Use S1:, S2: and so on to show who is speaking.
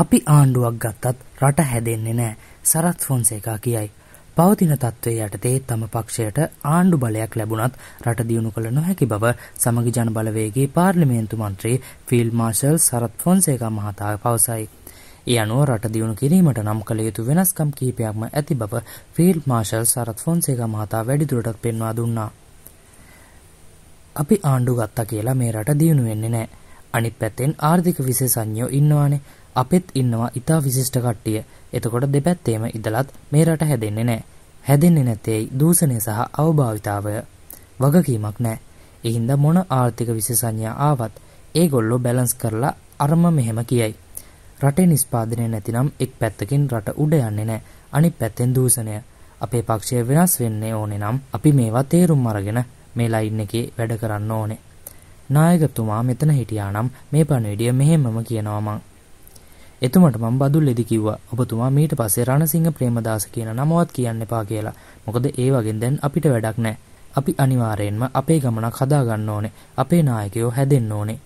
S1: අපි ආණ්ඩුවක් ගත්තත් රට හැදෙන්නේ නෑ සරත් ෆොන්සේකා කියයි. පවතින තත්ත්වය යටතේ තම පක්ෂයට ආණ්ඩු බලයක් ලැබුණත් රට දියුණු කළ නොහැකි බව සමගි ජන බලවේගේ පාර්ලිමේන්තු මන්ත්‍රී ෆිල් මාර්ෂල් සරත් ෆොන්සේකා මහතා පවසයි. ඒ අනුව රට දියුණු කිරීමට නම් කළ යුතු වෙනස්කම් කීපයක්ම ඇති බව ෆිල් මාර්ෂල් සරත් ෆොන්සේකා මහතා වැඩිදුරටත් පෙන්වා දුන්නා. අපි ආණ්ඩු ගත්තා කියලා මේ රට දියුණු වෙන්නේ නැහැ. අනිත් පැත්තෙන් ආර්ථික විශේෂඥයෝ ඉන්නවානේ. අපෙත් ඉන්නවා ඉතා විශිෂ්ට කට්ටිය. එතකොට දෙපැත්තේම ඉඳලත් මේ රට හැදෙන්නේ නැහැ. හැදෙන්නේ නැtei දූෂණය සහ අවභාවිතාවය. වගකීමක් නැහැ. ඒ හින්දා මොන ආර්ථික විශේෂඥයා ආවත් ඒගොල්ලෝ බැලන්ස් කරලා අරම මෙහෙම කියයි. රටේ නිෂ්පාදනය නැතිනම් එක් පැත්තකින් රට උඩ යන්නේ නැහැ. අනිත් පැත්තෙන් දූෂණය. අපේ පක්ෂය වෙනස් වෙන්නේ ඕනේ නම් අපි මේවා තේරුම් අරගෙන මේ ලයින් එකේ වැඩ කරන්න ඕනේ. නායකතුමා මෙතන හිටියා නම් මේ පණවිඩිය මෙහෙමම කියනවා මං. එතුමට මම බදුල්ලෙදි කිව්වා ඔබතුමා මීට පස්සේ රණසිංහ ප්‍රේමදාස කියන නමවත් කියන්න එපා කියලා. මොකද ඒ වගේ දැන් අපිට වැඩක් නැහැ. අපි අනිවාර්යෙන්ම අපේ ගමනක් හදා ගන්න ඕනේ. අපේ නායකයෝ හැදෙන්න ඕනේ.